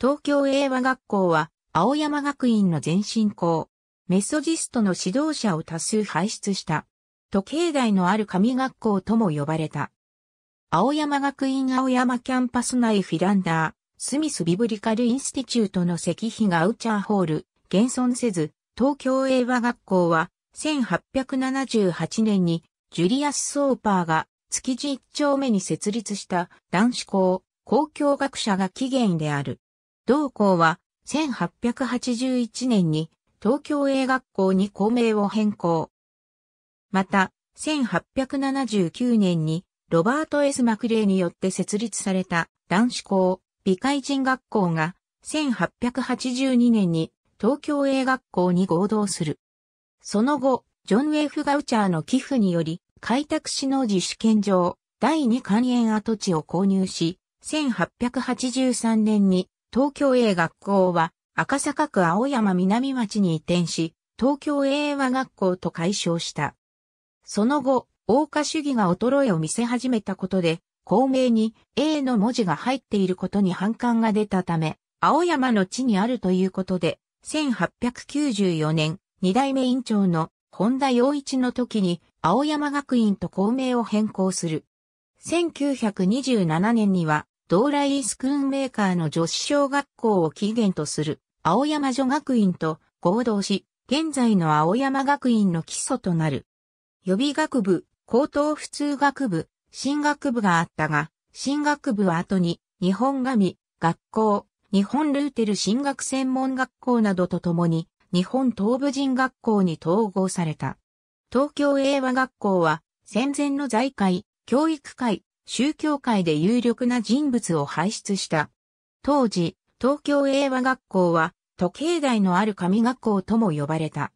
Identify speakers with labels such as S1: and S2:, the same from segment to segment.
S1: 東京英和学校は、青山学院の前身校、メソジストの指導者を多数輩出した。時計台のある神学校とも呼ばれた。青山学院青山キャンパス内フィランダー、スミスビブリカルインスティチュートの石碑がウチャーホール、現存せず、東京英和学校は、1878年に、ジュリアス・ソーパーが、築地一丁目に設立した男子校、公共学者が起源である。同校は1881年に東京映学校に校名を変更。また、1879年にロバート・ S・ マクレーによって設立された男子校、美海人学校が1882年に東京映学校に合同する。その後、ジョン・ウェフ・ガウチャーの寄付により、開拓市の自主権上、第二肝園跡地を購入し、1883年に東京 A 学校は赤坂区青山南町に移転し、東京英和学校と解消した。その後、桜花主義が衰えを見せ始めたことで、校名に A の文字が入っていることに反感が出たため、青山の地にあるということで、1894年、二代目院長の本田洋一の時に青山学院と校名を変更する。1927年には道来イスクーンメーカーの女子小学校を起源とする青山女学院と合同し、現在の青山学院の基礎となる。予備学部、高等普通学部、進学部があったが、進学部は後に日本神学校、日本ルーテル進学専門学校などとともに日本東部人学校に統合された。東京英和学校は戦前の財界、教育界、宗教界で有力な人物を輩出した。当時、東京英和学校は、時計台のある神学校とも呼ばれた。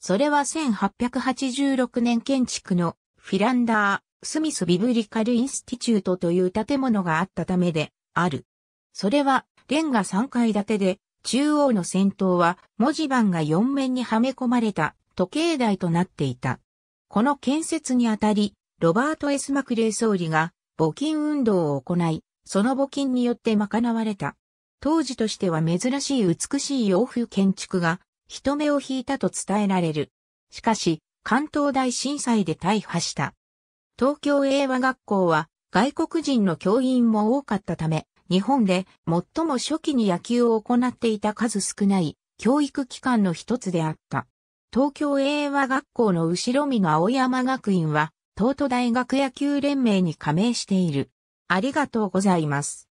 S1: それは1886年建築のフィランダー、スミスビブリカルインスティチュートという建物があったためである。それはレンガ3階建てで、中央の先頭は文字盤が4面にはめ込まれた時計台となっていた。この建設にあたり、ロバート・エスマクレイ総理が募金運動を行い、その募金によって賄われた。当時としては珍しい美しい洋風建築が人目を引いたと伝えられる。しかし、関東大震災で大破した。東京英和学校は外国人の教員も多かったため、日本で最も初期に野球を行っていた数少ない教育機関の一つであった。東京英和学校の後ろ身の青山学院は東都大学野球連盟に加盟している。ありがとうございます。